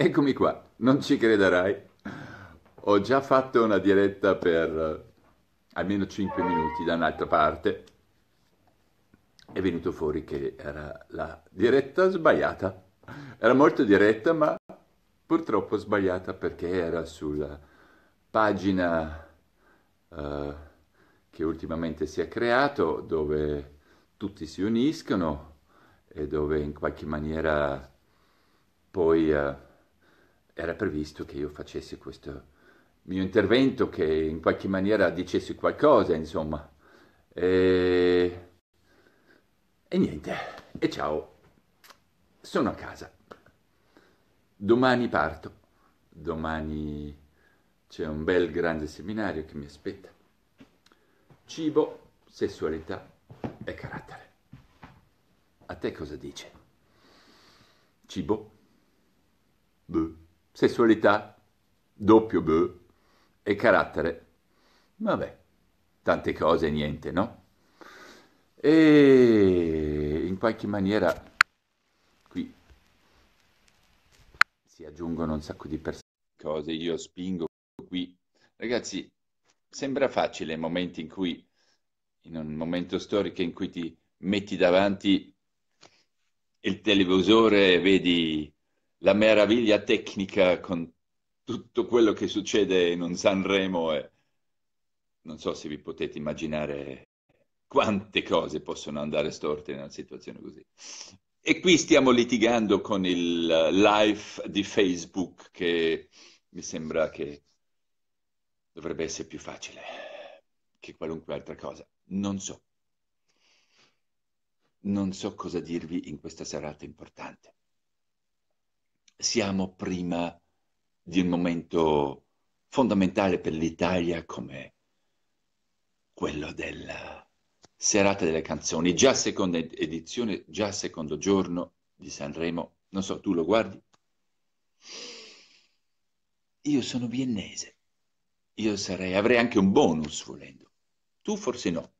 Eccomi qua, non ci crederai. Ho già fatto una diretta per eh, almeno 5 minuti da un'altra parte. È venuto fuori che era la diretta sbagliata. Era molto diretta, ma purtroppo sbagliata perché era sulla pagina uh, che ultimamente si è creato dove tutti si uniscono e dove in qualche maniera poi uh, era previsto che io facessi questo mio intervento, che in qualche maniera dicessi qualcosa, insomma. E, e niente, e ciao, sono a casa. Domani parto, domani c'è un bel grande seminario che mi aspetta. Cibo, sessualità e carattere. A te cosa dice? Cibo? Beh sessualità, doppio B e carattere. Vabbè, tante cose, niente, no? E in qualche maniera qui si aggiungono un sacco di persone. Cose, io spingo qui. Ragazzi, sembra facile il momento in cui, in un momento storico in cui ti metti davanti il televisore, e vedi la meraviglia tecnica con tutto quello che succede in un Sanremo è... non so se vi potete immaginare quante cose possono andare storte in una situazione così. E qui stiamo litigando con il live di Facebook che mi sembra che dovrebbe essere più facile che qualunque altra cosa. Non so. Non so cosa dirvi in questa serata importante siamo prima di un momento fondamentale per l'Italia come quello della serata delle canzoni, già seconda edizione, già secondo giorno di Sanremo. Non so, tu lo guardi? Io sono viennese. Io sarei, avrei anche un bonus volendo. Tu forse no.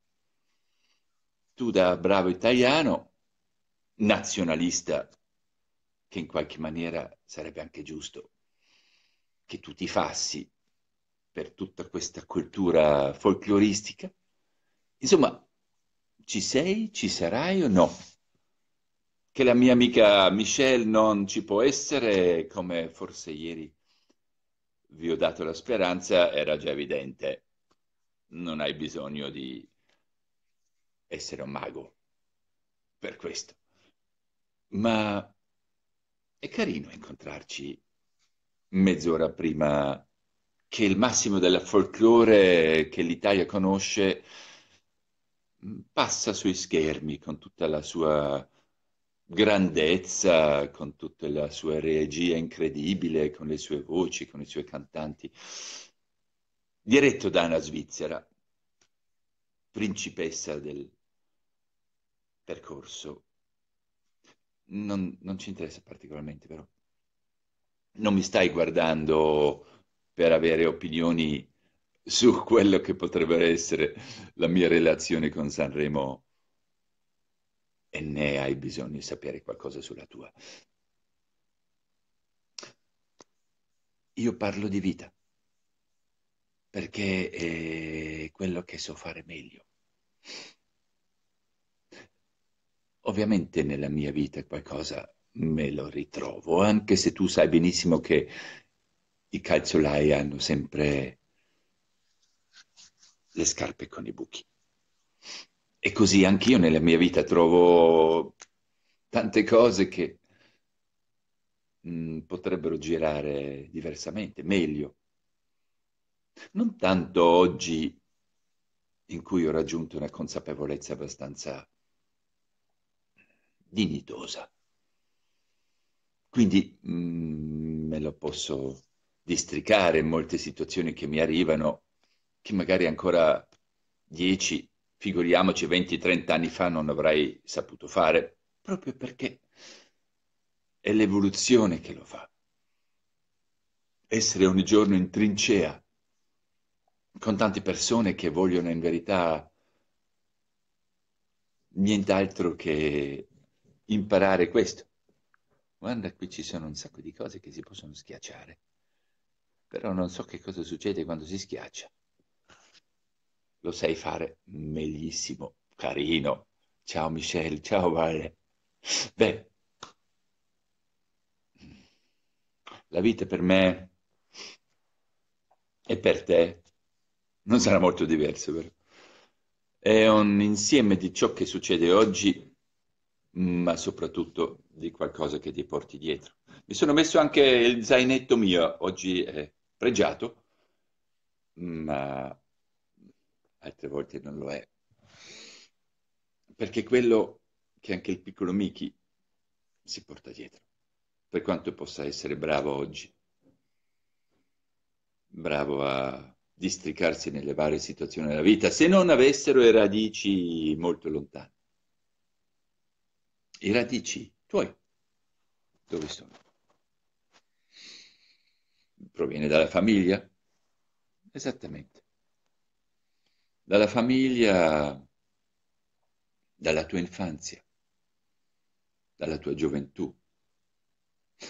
Tu da bravo italiano, nazionalista che in qualche maniera sarebbe anche giusto che tu ti fassi per tutta questa cultura folcloristica. Insomma, ci sei, ci sarai o no? Che la mia amica Michelle non ci può essere, come forse ieri vi ho dato la speranza, era già evidente. Non hai bisogno di essere un mago per questo. Ma è carino incontrarci mezz'ora prima che il massimo della folklore che l'Italia conosce passa sui schermi con tutta la sua grandezza, con tutta la sua regia incredibile, con le sue voci, con i suoi cantanti. Diretto da una svizzera, principessa del percorso non, non ci interessa particolarmente, però. Non mi stai guardando per avere opinioni su quello che potrebbe essere la mia relazione con Sanremo e ne hai bisogno di sapere qualcosa sulla tua. Io parlo di vita perché è quello che so fare meglio ovviamente nella mia vita qualcosa me lo ritrovo, anche se tu sai benissimo che i calzolai hanno sempre le scarpe con i buchi. E così anch'io nella mia vita trovo tante cose che mh, mm, potrebbero girare diversamente, meglio. Non tanto oggi in cui ho raggiunto una consapevolezza abbastanza dignitosa. Quindi mh, mm, me lo posso districare in molte situazioni che mi arrivano, che magari ancora 10, figuriamoci 20-30 anni fa non avrei saputo fare, proprio perché è l'evoluzione che lo fa. Essere ogni giorno in trincea con tante persone che vogliono in verità nient'altro che imparare questo. Guarda, qui ci sono un sacco di cose che si possono schiacciare, però non so che cosa succede quando si schiaccia. Lo sai fare meglissimo, carino. Ciao Michelle, ciao Vale. Beh, la vita per me e per te non sarà molto diversa, vero? È un insieme di ciò che succede oggi ma soprattutto di qualcosa che ti porti dietro. Mi sono messo anche il zainetto mio, oggi è pregiato, ma altre volte non lo è. Perché quello che anche il piccolo Miki si porta dietro, per quanto possa essere bravo oggi, bravo a districarsi nelle varie situazioni della vita, se non avessero le radici molto lontane i radici tuoi dove sono? Proviene dalla famiglia? Esattamente. Dalla famiglia, dalla tua infanzia, dalla tua gioventù,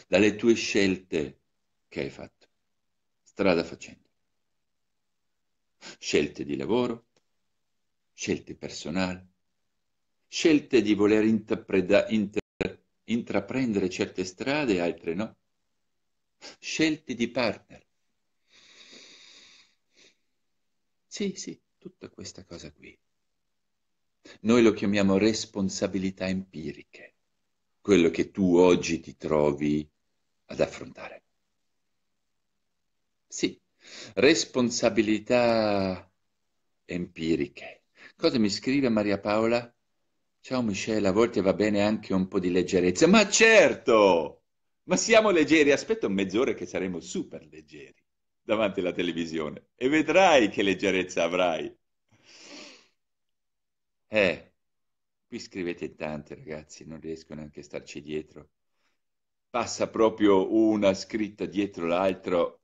dalle tue scelte che hai fatto, strada facendo. Scelte di lavoro, scelte personali, scelte di voler inter, intraprendere certe strade e altre no, scelte di partner. Sì, sì, tutta questa cosa qui. Noi lo chiamiamo responsabilità empiriche, quello che tu oggi ti trovi ad affrontare. Sì, responsabilità empiriche. Cosa mi scrive Maria Paola? Ciao Michele, a volte va bene anche un po' di leggerezza. Ma certo! Ma siamo leggeri, aspetta mezz'ora che saremo super leggeri davanti alla televisione e vedrai che leggerezza avrai. Eh, qui scrivete tante ragazzi, non riesco neanche a starci dietro. Passa proprio una scritta dietro l'altro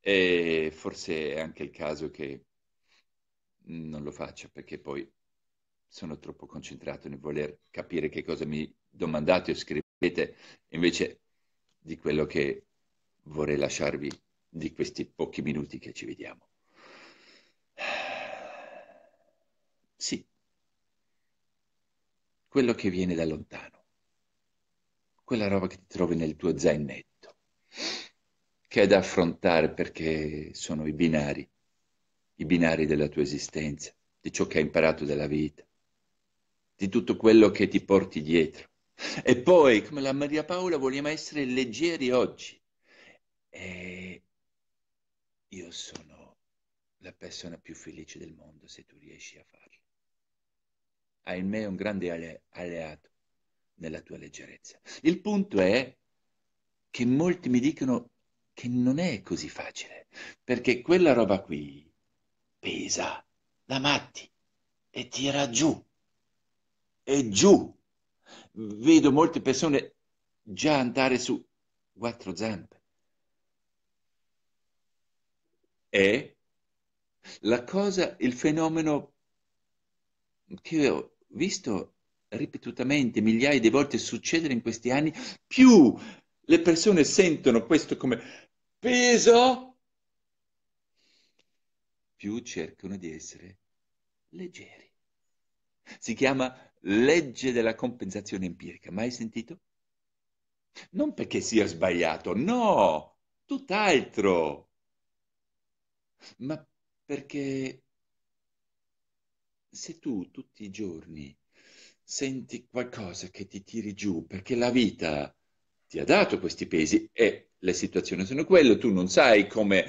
e forse è anche il caso che non lo faccia perché poi sono troppo concentrato nel voler capire che cosa mi domandate o scrivete, invece di quello che vorrei lasciarvi di questi pochi minuti che ci vediamo. Sì, quello che viene da lontano, quella roba che ti trovi nel tuo zainetto, che è da affrontare perché sono i binari, i binari della tua esistenza, di ciò che hai imparato dalla vita, di tutto quello che ti porti dietro. E poi, come la Maria Paola, vogliamo essere leggeri oggi. E io sono la persona più felice del mondo se tu riesci a farlo. Hai in me un grande alleato nella tua leggerezza. Il punto è che molti mi dicono che non è così facile, perché quella roba qui pesa, la matti e tira giù è giù. Vedo molte persone già andare su quattro zampe. È la cosa, il fenomeno che ho visto ripetutamente, migliaia di volte succedere in questi anni, più le persone sentono questo come peso, più cercano di essere leggeri. Si chiama legge della compensazione empirica. Mai sentito? Non perché sia sbagliato, no, tutt'altro, ma perché se tu tutti i giorni senti qualcosa che ti tiri giù, perché la vita ti ha dato questi pesi e le situazioni sono quelle, tu non sai come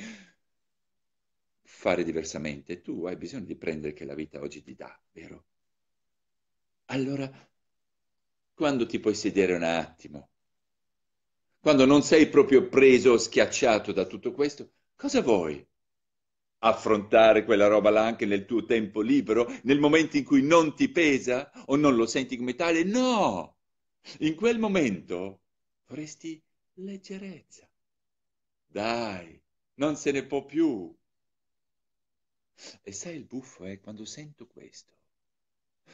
fare diversamente, tu hai bisogno di prendere che la vita oggi ti dà, vero? Allora, quando ti puoi sedere un attimo, quando non sei proprio preso o schiacciato da tutto questo, cosa vuoi? affrontare quella roba là anche nel tuo tempo libero, nel momento in cui non ti pesa o non lo senti come tale? No! In quel momento vorresti leggerezza. Dai, non se ne può più. E sai il buffo è eh, quando sento questo.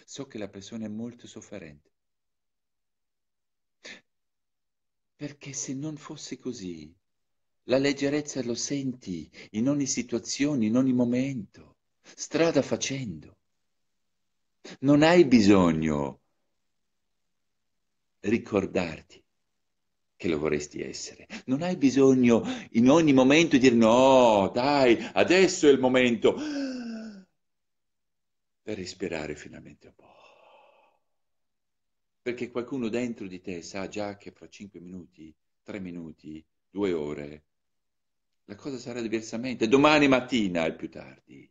So che la persona è molto sofferente. Perché se non fosse così, la leggerezza lo senti in ogni situazione, in ogni momento, strada facendo. Non hai bisogno ricordarti che lo vorresti essere. Non hai bisogno in ogni momento di dire no, dai, adesso è il momento per respirare finalmente un po'. Perché qualcuno dentro di te sa già che fra 5 minuti, 3 minuti, 2 ore, la cosa sarà diversamente. Domani mattina al più tardi,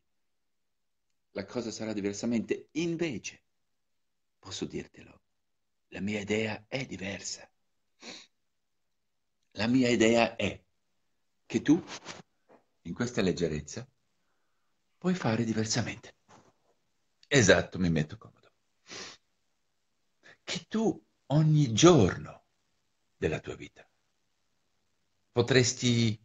la cosa sarà diversamente. Invece, posso dirtelo, la mia idea è diversa. La mia idea è che tu, in questa leggerezza, puoi fare diversamente. Esatto, mi metto comodo. Che tu ogni giorno della tua vita potresti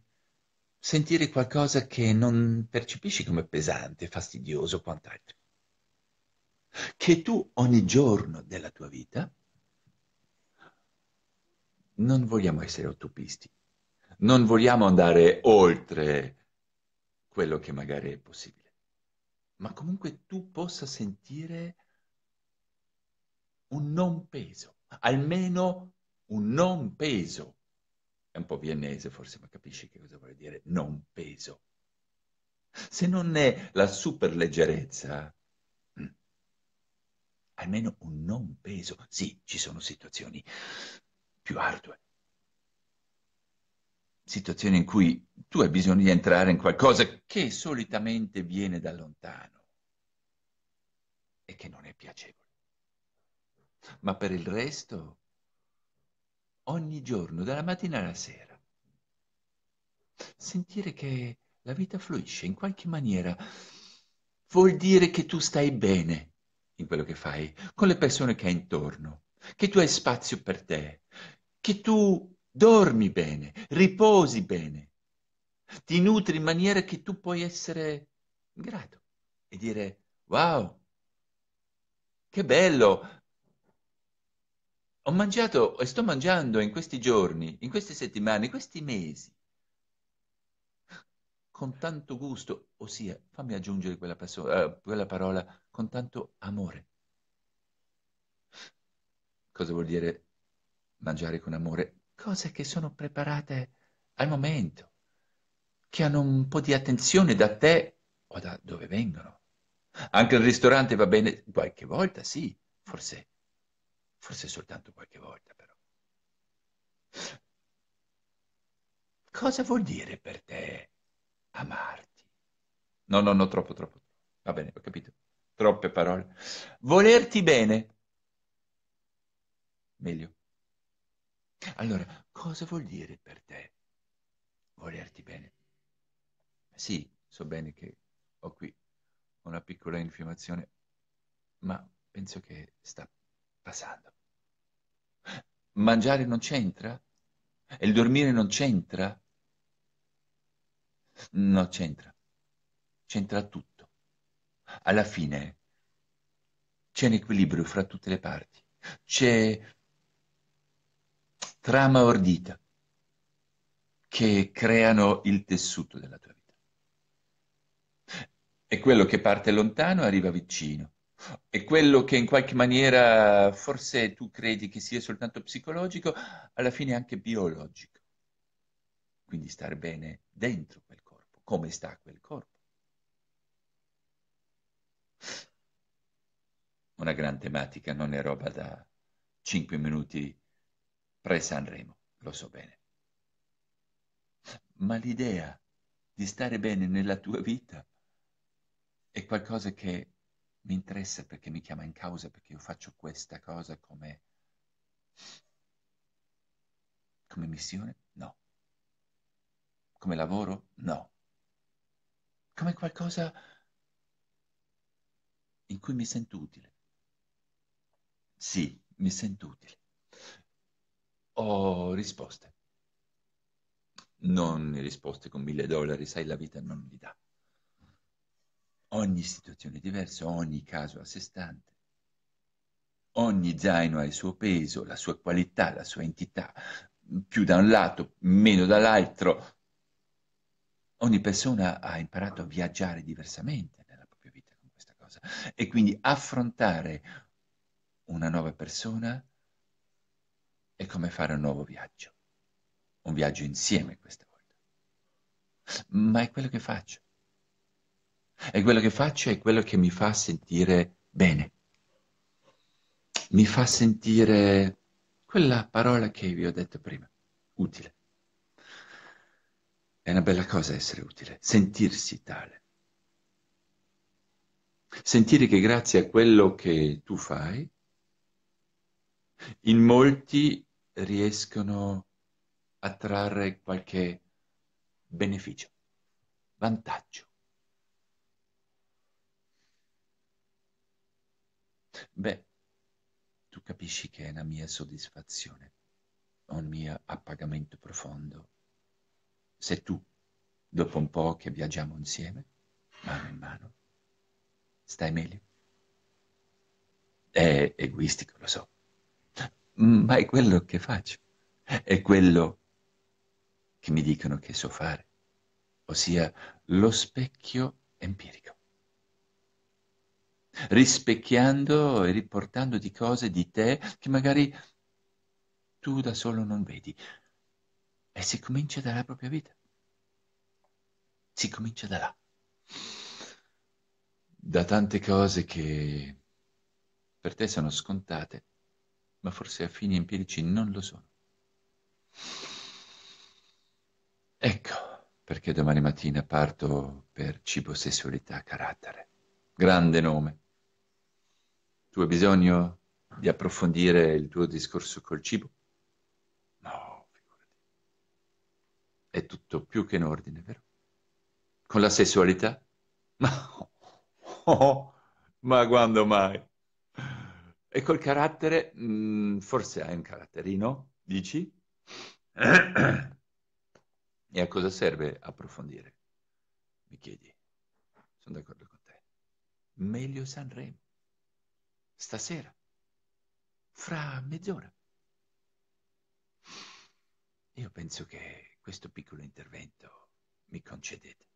sentire qualcosa che non percepisci come pesante, fastidioso, o quant'altro. Che tu ogni giorno della tua vita non vogliamo essere utopisti, non vogliamo andare oltre quello che magari è possibile ma comunque tu possa sentire un non peso, almeno un non peso. È un po' viennese forse, ma capisci che cosa vuol dire non peso. Se non è la super leggerezza, mm, almeno un non peso. Sì, ci sono situazioni più ardue, situazioni in cui tu hai bisogno di entrare in qualcosa che solitamente viene da lontano e che non è piacevole. Ma per il resto, ogni giorno, dalla mattina alla sera, sentire che la vita fluisce in qualche maniera vuol dire che tu stai bene in quello che fai, con le persone che hai intorno, che tu hai spazio per te, che tu dormi bene, riposi bene, ti nutri in maniera che tu puoi essere in grado e dire wow, che bello, ho mangiato e sto mangiando in questi giorni, in queste settimane, in questi mesi, con tanto gusto, ossia, fammi aggiungere quella, perso- eh, quella parola, con tanto amore. Cosa vuol dire mangiare con amore? cose che sono preparate al momento, che hanno un po' di attenzione da te o da dove vengono. Anche il ristorante va bene qualche volta, sì, forse, forse soltanto qualche volta però. Cosa vuol dire per te amarti? No, no, no, troppo, troppo. Va bene, ho capito. Troppe parole. Volerti bene. Meglio. Allora, cosa vuol dire per te volerti bene? Sì, so bene che ho qui una piccola infiammazione, ma penso che sta passando. Mangiare non c'entra? E il dormire non c'entra? No, c'entra. C'entra tutto. Alla fine c'è un equilibrio fra tutte le parti. C'è trama ordita che creano il tessuto della tua vita. E quello che parte lontano arriva vicino. E quello che in qualche maniera forse tu credi che sia soltanto psicologico, alla fine è anche biologico. Quindi stare bene dentro quel corpo, come sta quel corpo. Una gran tematica, non è roba da 5 minuti pre-Sanremo, lo so bene. Ma l'idea di stare bene nella tua vita è qualcosa che mi interessa perché mi chiama in causa, perché io faccio questa cosa come, come missione? No. Come lavoro? No. Come qualcosa in cui mi sento utile. Sì, mi sento utile o risposte. Non risposte con mille dollari, sai, la vita non li dà. Ogni situazione è diversa, ogni caso a sé stante. Ogni zaino ha il suo peso, la sua qualità, la sua entità, più da un lato, meno dall'altro. Ogni persona ha imparato a viaggiare diversamente nella propria vita con questa cosa e quindi affrontare una nuova persona è come fare un nuovo viaggio, un viaggio insieme questa volta. Ma è quello che faccio. E quello che faccio è quello che mi fa sentire bene. Mi fa sentire quella parola che vi ho detto prima, utile. È una bella cosa essere utile, sentirsi tale. Sentire che grazie a quello che tu fai, in molti riescono a trarre qualche beneficio, vantaggio. Beh, tu capisci che è una mia soddisfazione, un mio appagamento profondo. Se tu, dopo un po' che viaggiamo insieme, mano in mano, stai meglio. È egoistico, lo so, Mm. ma è quello che faccio, è quello che mi dicono che so fare, ossia lo specchio empirico, rispecchiando e riportando di cose di te che magari tu da solo non vedi. E si comincia dalla propria vita. Si comincia da là. Da tante cose che per te sono scontate ma forse a fini empirici non lo sono. Ecco perché domani mattina parto per Cibo Sessualità Carattere. Grande nome. Tu hai bisogno di approfondire il tuo discorso col cibo? No, figurati. È tutto più che in ordine, vero? Con la sessualità? No. Oh, ma quando mai? E col carattere, mh, mm, forse hai un caratterino, dici? e a cosa serve approfondire? Mi chiedi. Sono d'accordo con te. Meglio Sanremo. Stasera. Fra mezz'ora. Io penso che questo piccolo intervento mi concedete.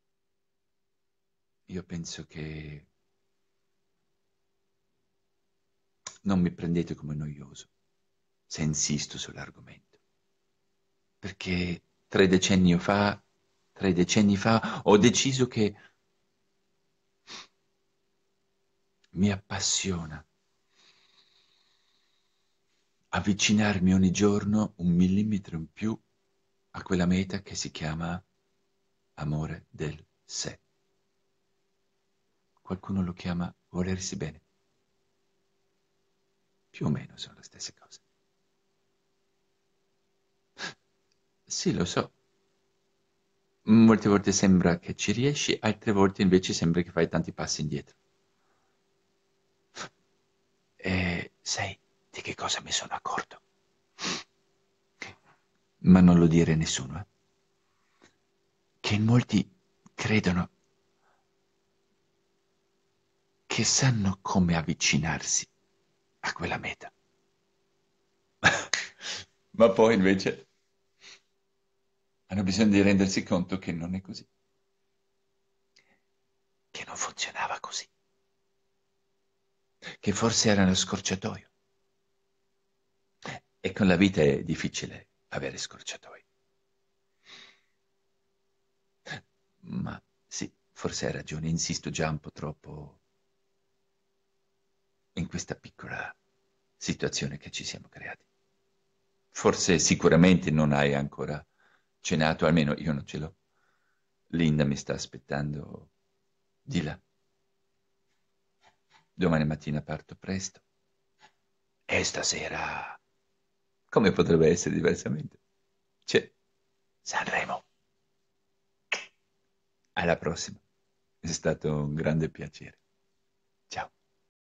Io penso che Non mi prendete come noioso se insisto sull'argomento. Perché tre decenni fa, tre decenni fa, ho deciso che mi appassiona avvicinarmi ogni giorno un millimetro in più a quella meta che si chiama amore del sé. Qualcuno lo chiama volersi bene. Più o meno sono le stesse cose. Sì, lo so. Molte volte sembra che ci riesci, altre volte invece sembra che fai tanti passi indietro. E sai di che cosa mi sono accorto? Ma non lo dire a nessuno, eh? Che in molti credono che sanno come avvicinarsi a quella meta. Ma poi invece hanno bisogno di rendersi conto che non è così. Che non funzionava così. Che forse era uno scorciatoio. E con la vita è difficile avere scorciatoi. Ma sì, forse hai ragione, insisto già un po' troppo in questa piccola situazione che ci siamo creati. Forse sicuramente non hai ancora cenato, almeno io non ce l'ho. Linda mi sta aspettando di là. Domani mattina parto presto. E stasera, come potrebbe essere diversamente, c'è Sanremo. Alla prossima. È stato un grande piacere. Ciao.